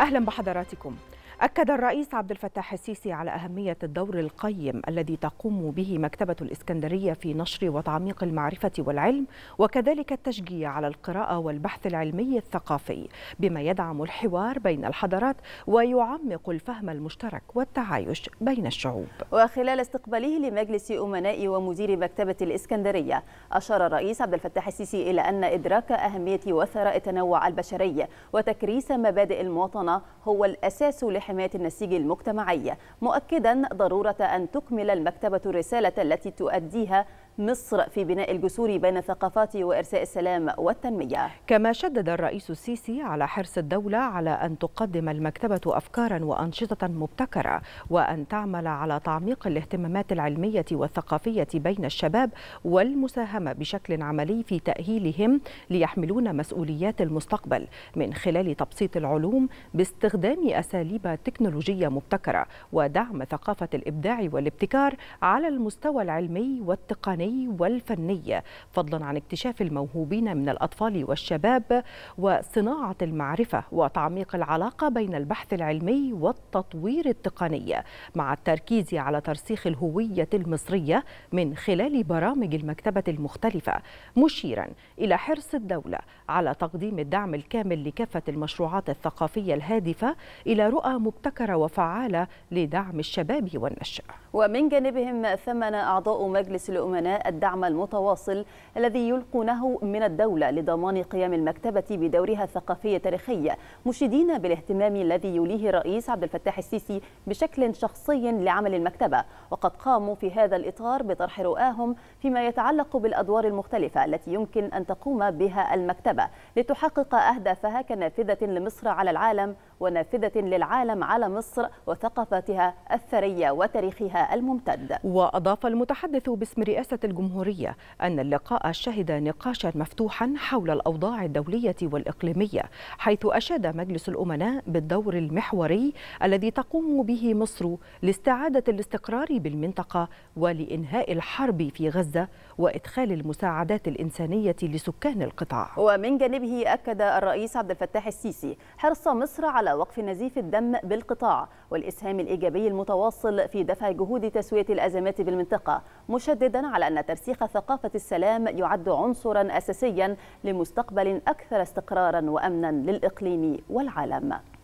أهلا بحضراتكم أكد الرئيس عبد الفتاح السيسي على أهمية الدور القيم الذي تقوم به مكتبة الإسكندرية في نشر وتعميق المعرفة والعلم وكذلك التشجيع على القراءة والبحث العلمي الثقافي بما يدعم الحوار بين الحضارات ويعمق الفهم المشترك والتعايش بين الشعوب وخلال استقباله لمجلس أمناء ومدير مكتبة الإسكندرية أشار الرئيس عبد الفتاح السيسي إلى أن إدراك أهمية وثراء التنوع البشري وتكريس مبادئ المواطنة هو الأساس لحل حماية النسيج المجتمعي مؤكدا ضرورة أن تكمل المكتبة الرسالة التي تؤديها مصر في بناء الجسور بين الثقافات وإرساء السلام والتنمية كما شدد الرئيس السيسي على حرص الدولة على أن تقدم المكتبة أفكارا وأنشطة مبتكرة وأن تعمل على تعميق الاهتمامات العلمية والثقافية بين الشباب والمساهمة بشكل عملي في تأهيلهم ليحملون مسؤوليات المستقبل من خلال تبسيط العلوم باستخدام أساليب تكنولوجية مبتكرة ودعم ثقافة الإبداع والابتكار على المستوى العلمي والتقني التعليمي والفني فضلا عن اكتشاف الموهوبين من الأطفال والشباب وصناعة المعرفة وتعميق العلاقة بين البحث العلمي والتطوير التقني مع التركيز على ترسيخ الهوية المصرية من خلال برامج المكتبة المختلفة مشيرا إلى حرص الدولة على تقديم الدعم الكامل لكافة المشروعات الثقافية الهادفة إلى رؤى مبتكرة وفعالة لدعم الشباب والنشأ ومن جانبهم ثمن أعضاء مجلس الأمناء الدعم المتواصل الذي يلقونه من الدولة لضمان قيام المكتبة بدورها الثقافي التاريخي مشيدين بالاهتمام الذي يوليه الرئيس عبد الفتاح السيسي بشكل شخصي لعمل المكتبة وقد قاموا في هذا الإطار بطرح رؤاهم فيما يتعلق بالأدوار المختلفة التي يمكن أن تقوم بها المكتبة لتحقق أهدافها كنافذة لمصر على العالم ونافذة للعالم على مصر وثقافتها الثرية وتاريخها الممتد وأضاف المتحدث باسم رئاسة الجمهورية أن اللقاء شهد نقاشا مفتوحا حول الأوضاع الدولية والإقليمية حيث أشاد مجلس الأمناء بالدور المحوري الذي تقوم به مصر لاستعادة الاستقرار بالمنطقة ولإنهاء الحرب في غزة وإدخال المساعدات الإنسانية لسكان القطاع ومن جانبه أكد الرئيس عبد الفتاح السيسي حرص مصر على على وقف نزيف الدم بالقطاع والإسهام الإيجابي المتواصل في دفع جهود تسوية الأزمات بالمنطقة مشددا على أن ترسيخ ثقافة السلام يعد عنصرا أساسيا لمستقبل أكثر استقرارا وأمنا للإقليم والعالم